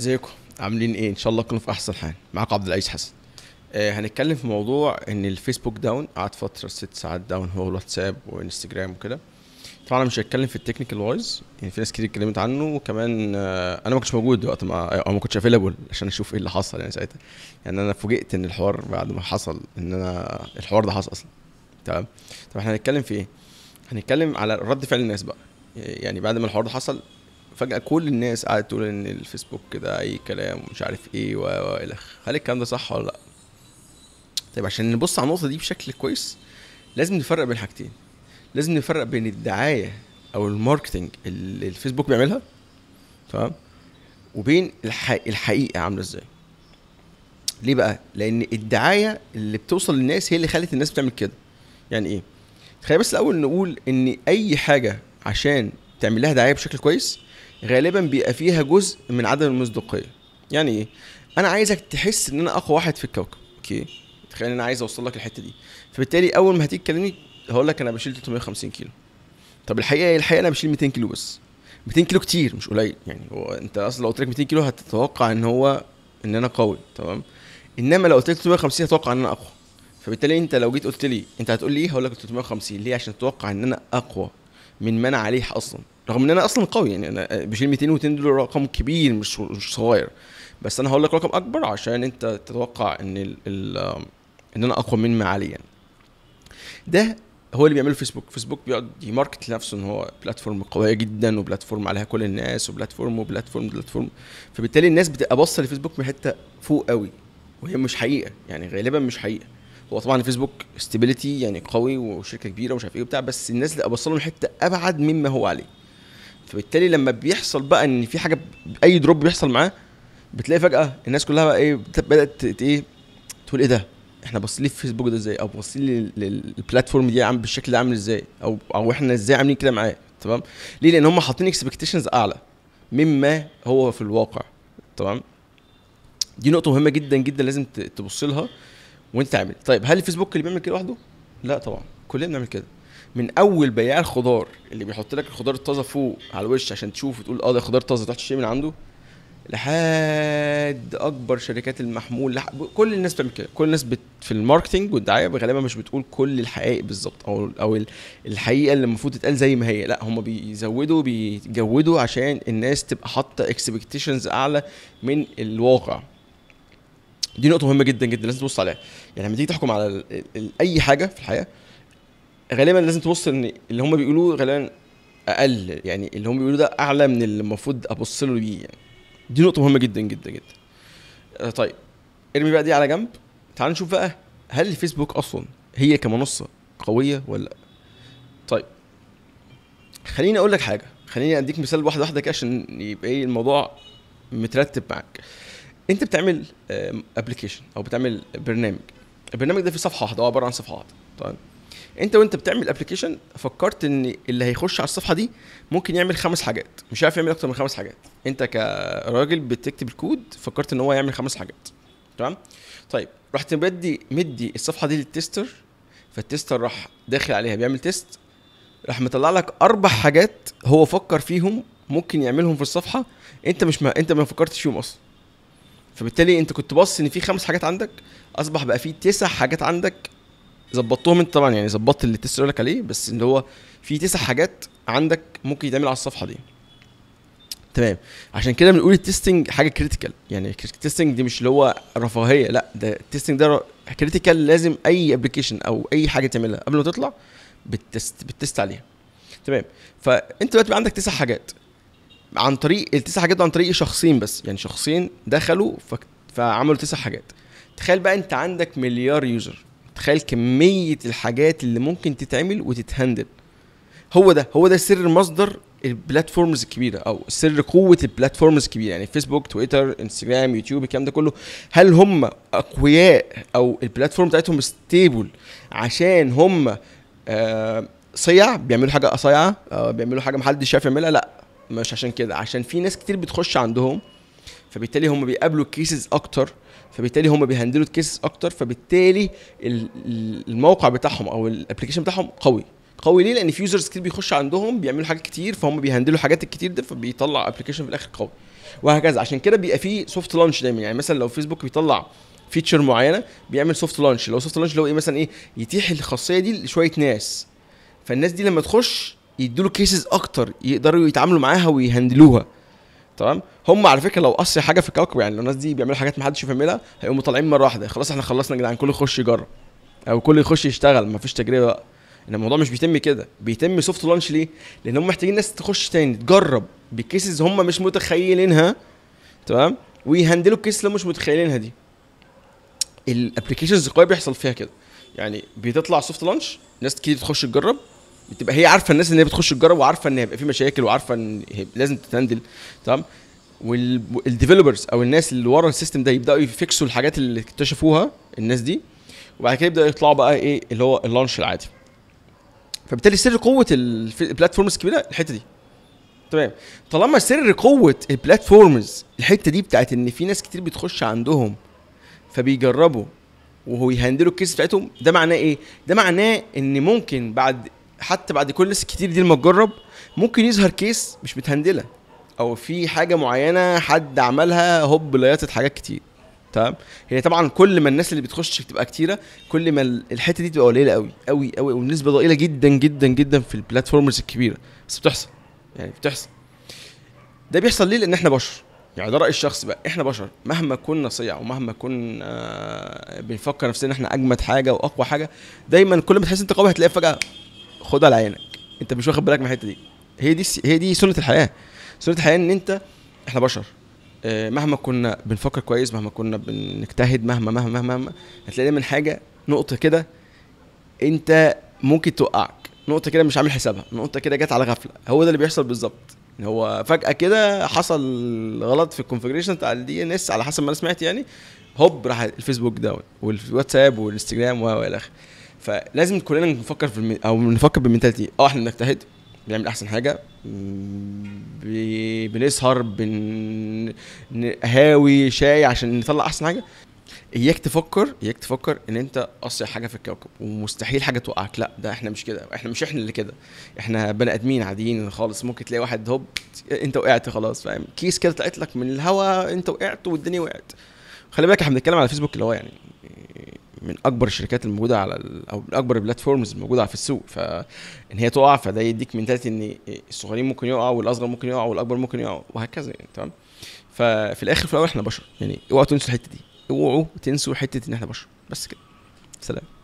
ازيكم عاملين ايه ان شاء الله تكونوا في احسن حال معاكم عبد العزيز حسن آه هنتكلم في موضوع ان الفيسبوك داون قعد فتره ست ساعات داون هو الواتساب وانستجرام وكده طبعا مش هتكلم في التكنيكال وايز يعني في ناس كتير اتكلمت عنه وكمان آه انا ما كنتش موجود وقت ما آه، او ما كنتش افيلابل عشان اشوف ايه اللي حصل يعني ساعتها يعني انا فوجئت ان الحوار بعد ما حصل ان انا الحوار ده حصل اصلا تمام طب احنا هنتكلم في ايه هنتكلم على رد فعل الناس بقى يعني بعد ما الحوار ده حصل فجاه كل الناس قعدت تقول ان الفيسبوك كده اي كلام ومش عارف ايه والى اخره هل الكلام ده صح ولا لا طيب عشان نبص على النقطه دي بشكل كويس لازم نفرق بين حاجتين لازم نفرق بين الدعايه او الماركتنج اللي الفيسبوك بيعملها تمام وبين الحقيقه عامله ازاي ليه بقى لان الدعايه اللي بتوصل للناس هي اللي خلت الناس بتعمل كده يعني ايه تخيل بس الاول نقول ان اي حاجه عشان تعمل لها دعايه بشكل كويس غالبا بيبقى فيها جزء من عدم المصداقيه يعني ايه انا عايزك تحس ان انا اقوى واحد في الكوكب اوكي تخيل انا عايز اوصل لك الحته دي فبالتالي اول ما هتيجي تكلمني هقول لك انا بشيل 350 كيلو طب الحقيقه الحقيقه انا بشيل 200 كيلو بس 200 كيلو كتير مش قليل يعني هو انت اصلا لو قلت لك 200 كيلو هتتوقع ان هو ان انا قوي تمام انما لو قلت لك 350 هتوقع ان انا اقوى فبالتالي انت لو جيت قلت لي انت هتقول لي ايه هقول لك 350 ليه عشان تتوقع ان انا اقوى من ما انا عليه اصلا رغم ان انا اصلا قوي يعني انا بشيل 202 دول رقم كبير مش مش صغير بس انا هقول لك رقم اكبر عشان انت تتوقع ان الـ الـ ان انا اقوى من عاليا يعني. ده هو اللي بيعمله فيسبوك فيسبوك بيقعد يماركت لنفسه ان هو بلاتفورم قويه جدا وبلاتفورم عليها كل الناس وبلاتفورم وبلاتفورم بلاتفورم فبالتالي الناس بتبقى باصه لفيسبوك من حته فوق قوي وهي مش حقيقه يعني غالبا مش حقيقه هو طبعا فيسبوك ستابيليتي يعني قوي وشركه كبيره ومش عارف ايه وبتاع بس الناس اللي باصه من حته ابعد مما هو عليه فبالتالي لما بيحصل بقى ان في حاجه اي دروب بيحصل معاه بتلاقي فجاه الناس كلها بقى ايه بدات ايه تقول ايه ده احنا باصين في فيسبوك ده ازاي او باصين للبلاتفورم دي عامل بالشكل ده عامل ازاي او او احنا ازاي عاملين كده معاه تمام ليه لان هم حاطين اكسبكتيشنز اعلى مما هو في الواقع تمام دي نقطه مهمه جدا جدا لازم تبص لها وانت عامل طيب هل الفيسبوك اللي بيعمل كده لوحده لا طبعا كلنا بنعمل كده من اول بياع الخضار اللي بيحط لك الخضار الطازه فوق على الوش عشان تشوف وتقول اه ده خضار طازه تروح تشتري من عنده لحد اكبر شركات المحمول لح... كل الناس بتعمل كده كل الناس بت... في الماركتنج والدعايه غالبا مش بتقول كل الحقائق بالظبط او او الحقيقه اللي المفروض تتقال زي ما هي لا هم بيزودوا بيجودوا عشان الناس تبقى حاطه اكسبكتيشنز اعلى من الواقع دي نقطه مهمه جدا جدا لازم تبص عليها يعني لما تيجي تحكم على ال... ال... اي حاجه في الحياه غالبا لازم تبص ان اللي هم بيقولوه غالبا اقل يعني اللي هم بيقولوه ده اعلى من اللي المفروض ابص له بيه يعني دي نقطه مهمه جدا جدا جدا آه، طيب ارمي بقى دي على جنب تعال نشوف بقى هل الفيسبوك اصلا هي كمنصه قويه ولا لا طيب خليني اقول لك حاجه خليني اديك مثال واحده واحده كده عشان يبقى ايه الموضوع مترتب معاك انت بتعمل ابلكيشن او بتعمل برنامج البرنامج ده فيه صفحه واحده هو عباره عن صفحه واحده طيب انت وانت بتعمل ابلكيشن فكرت ان اللي هيخش على الصفحه دي ممكن يعمل خمس حاجات مش عارف يعمل اكتر من خمس حاجات انت كراجل بتكتب الكود فكرت ان هو يعمل خمس حاجات تمام طيب رحت مدي مدي الصفحه دي للتيستر فالتيستر راح داخل عليها بيعمل تيست راح مطلع لك اربع حاجات هو فكر فيهم ممكن يعملهم في الصفحه انت مش ما انت ما فكرتش فيهم اصلا فبالتالي انت كنت باصص ان في خمس حاجات عندك اصبح بقى في تسع حاجات عندك ظبطتهم انت طبعا يعني ظبطت اللي التست لك عليه بس اللي هو في تسع حاجات عندك ممكن يتعمل على الصفحه دي تمام عشان كده بنقول التستنج حاجه كريتيكال يعني التستنج دي مش اللي هو رفاهيه لا ده التستنج ده كريتيكال لازم اي ابلكيشن او اي حاجه تعملها قبل ما تطلع بتست بتست عليها تمام فانت دلوقتي عندك تسع حاجات عن طريق التسع حاجات عن طريق شخصين بس يعني شخصين دخلوا ف... فعملوا تسع حاجات تخيل بقى انت عندك مليار يوزر تتخيل كميه الحاجات اللي ممكن تتعمل وتتهندل هو ده هو ده سر مصدر البلاتفورمز الكبيره او سر قوه البلاتفورمز الكبيره يعني فيسبوك تويتر انستجرام يوتيوب الكلام ده كله هل هم اقوياء او البلاتفورم بتاعتهم ستيبل عشان هم آه صيع بيعملوا حاجه صيعه آه بيعملوا حاجه محدش شايف يعملها لا مش عشان كده عشان في ناس كتير بتخش عندهم فبالتالي هم بيقابلوا كيسز اكتر فبالتالي هم بيهندلوا الكيسز اكتر فبالتالي الموقع بتاعهم او الابلكيشن بتاعهم قوي قوي ليه لان في يوزرز كتير بيخش عندهم بيعملوا حاجات كتير فهم بيهندلوا حاجات الكتير ده فبيطلع ابلكيشن في الاخر قوي وهكذا عشان كده بيبقى في سوفت لانش دايما يعني مثلا لو فيسبوك بيطلع فيتشر معينه بيعمل سوفت لانش لو سوفت لانش اللي هو ايه مثلا ايه يتيح الخاصيه دي لشويه ناس فالناس دي لما تخش يدوا له كيسز اكتر يقدروا يتعاملوا معاها ويهندلوها تمام هم على فكره لو قصي حاجه في الكوكب يعني لو الناس دي بيعملوا حاجات ما حدش يفهمها هيقوموا طالعين مره واحده خلاص احنا خلصنا يا جدعان كله يخش يجرب او كله يخش يشتغل ما فيش تجربه بقى ان الموضوع مش بيتم كده بيتم سوفت لانش ليه لان هم محتاجين ناس تخش تاني تجرب بكيسز هم مش متخيلينها تمام ويهندلوا الكيس اللي مش متخيلينها دي الابلكيشنز القويه بيحصل فيها كده يعني بتطلع سوفت لانش ناس كتير تخش تجرب بتبقى هي عارفه الناس ان هي بتخش تجرب وعارفه ان هيبقى في مشاكل وعارفه ان لازم تتهندل تمام والديفلوبرز او الناس اللي ورا السيستم ده يبداوا يفكسوا الحاجات اللي اكتشفوها الناس دي وبعد كده يبداوا يطلعوا بقى ايه اللي هو اللانش العادي فبالتالي سر قوه البلاتفورمز الكبيره الحته دي تمام طالما سر قوه البلاتفورمز الحته دي بتاعت ان في ناس كتير بتخش عندهم فبيجربوا وهو يهندلوا الكيس بتاعتهم ده معناه ايه ده معناه ان ممكن بعد حتى بعد كل الناس كتير دي لما تجرب ممكن يظهر كيس مش متهندله او في حاجه معينه حد عملها هوب ليطت حاجات كتير تمام هي طبعا كل ما الناس اللي بتخش بتبقى كتيره كل ما الحته دي تبقى قليله قوي قوي قوي والنسبه ضئيله جدا جدا جدا في البلاتفورمز الكبيره بس بتحصل يعني بتحصل ده بيحصل ليه لان احنا بشر يعني ده راي الشخص بقى احنا بشر مهما كنا صيع ومهما كنا آه، بنفكر نفسنا ان احنا اجمد حاجه واقوى حاجه دايما كل ما تحس انت قوي هتلاقي فجاه خدها على عينك انت مش واخد بالك من الحته دي هي دي هي دي سنه الحياه سنه الحياه ان انت احنا بشر آه، مهما كنا بنفكر كويس مهما كنا بنجتهد مهما مهما مهما, مهما هتلاقي من حاجه نقطه كده انت ممكن توقعك نقطه كده مش عامل حسابها نقطه كده جت على غفله هو ده اللي بيحصل بالظبط هو فجاه كده حصل غلط في الكونفجريشن بتاع الدي ان اس على حسب ما انا سمعت يعني هوب راح الفيسبوك داون والواتساب والانستجرام و الى اخره فلازم كلنا نفكر في او نفكر بالمنتاليتي اه احنا بنجتهد بنعمل احسن حاجه بي... بنسهر بنهاوي شاي عشان نطلع احسن حاجه اياك تفكر اياك تفكر ان انت اصيع حاجه في الكوكب ومستحيل حاجه توقعك لا ده احنا مش كده احنا مش احنا اللي كده احنا بني ادمين عاديين خالص ممكن تلاقي واحد هوب انت وقعت خلاص فاهم كيس كده طلعت لك من الهوا انت وقعت والدنيا وقعت خلي بالك احنا بنتكلم على فيسبوك اللي هو يعني من اكبر الشركات الموجوده على او من اكبر البلاتفورمز الموجوده في السوق فان هي تقع فده يديك منتاليتي ان الصغيرين ممكن يقعوا والاصغر ممكن يقعوا والاكبر ممكن يقعوا وهكذا يعني تمام ففي الاخر في الاول احنا بشر يعني اوعوا تنسوا الحته دي اوعوا تنسوا حته ان احنا بشر بس كده سلام